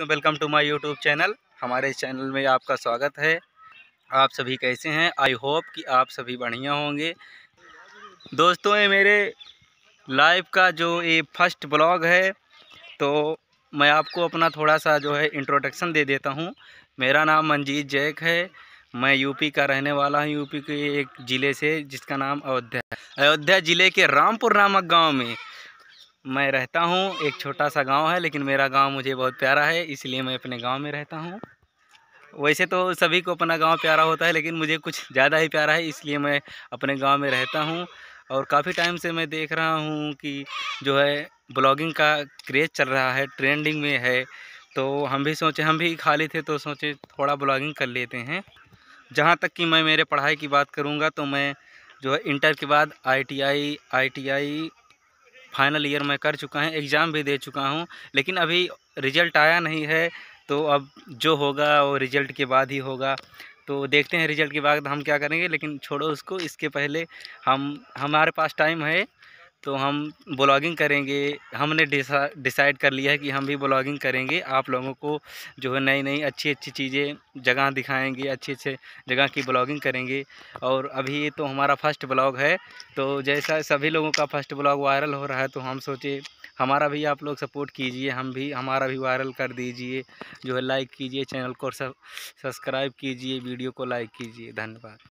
दोस्तों welcome to my YouTube channel हमारे channel में आपका स्वागत है आप सभी कैसे हैं आई होप कि आप सभी बढ़िया होंगे दोस्तों ये मेरे लाइफ का जो ये फर्स्ट ब्लॉग है तो मैं आपको अपना थोड़ा सा जो है इंट्रोडक्शन दे देता हूँ मेरा नाम मंजीत जैक है मैं यूपी का रहने वाला हूँ यूपी के एक ज़िले से जिसका नाम अयोध्या अयोध्या ज़िले के रामपुर नामक गाँव में मैं रहता हूँ एक छोटा सा गांव है लेकिन मेरा गांव मुझे बहुत प्यारा है इसलिए मैं अपने गांव में रहता हूँ वैसे तो सभी को अपना गांव प्यारा होता है लेकिन मुझे कुछ ज़्यादा ही प्यारा है इसलिए मैं अपने गांव में रहता हूँ और काफ़ी टाइम से मैं देख रहा हूँ कि जो है ब्लॉगिंग का क्रेज़ चल रहा है ट्रेंडिंग में है तो हम भी सोचे हम भी खाली थे तो सोचे थोड़ा ब्लॉगिंग कर लेते हैं जहाँ तक कि मैं मेरे पढ़ाई की बात करूँगा तो मैं जो है इंटर के बाद आईटीआई आईटीआई फाइनल ईयर मैं कर चुका हूँ एग्ज़ाम भी दे चुका हूँ लेकिन अभी रिज़ल्ट आया नहीं है तो अब जो होगा वो रिज़ल्ट के बाद ही होगा तो देखते हैं रिज़ल्ट के बाद हम क्या करेंगे लेकिन छोड़ो उसको इसके पहले हम हमारे पास टाइम है तो हम ब्लॉगिंग करेंगे हमने डिसाइड कर लिया है कि हम भी ब्लॉगिंग करेंगे आप लोगों को जो है नई नई अच्छी अच्छी चीज़ें जगह दिखाएंगे अच्छे अच्छे जगह की ब्लॉगिंग करेंगे और अभी तो हमारा फर्स्ट ब्लॉग है तो जैसा सभी लोगों का फर्स्ट ब्लॉग वायरल हो रहा है तो हम सोचे हमारा भी आप लोग सपोर्ट कीजिए हम भी हमारा भी वायरल कर दीजिए जो है लाइक कीजिए चैनल को सब्सक्राइब कीजिए वीडियो को लाइक कीजिए धन्यवाद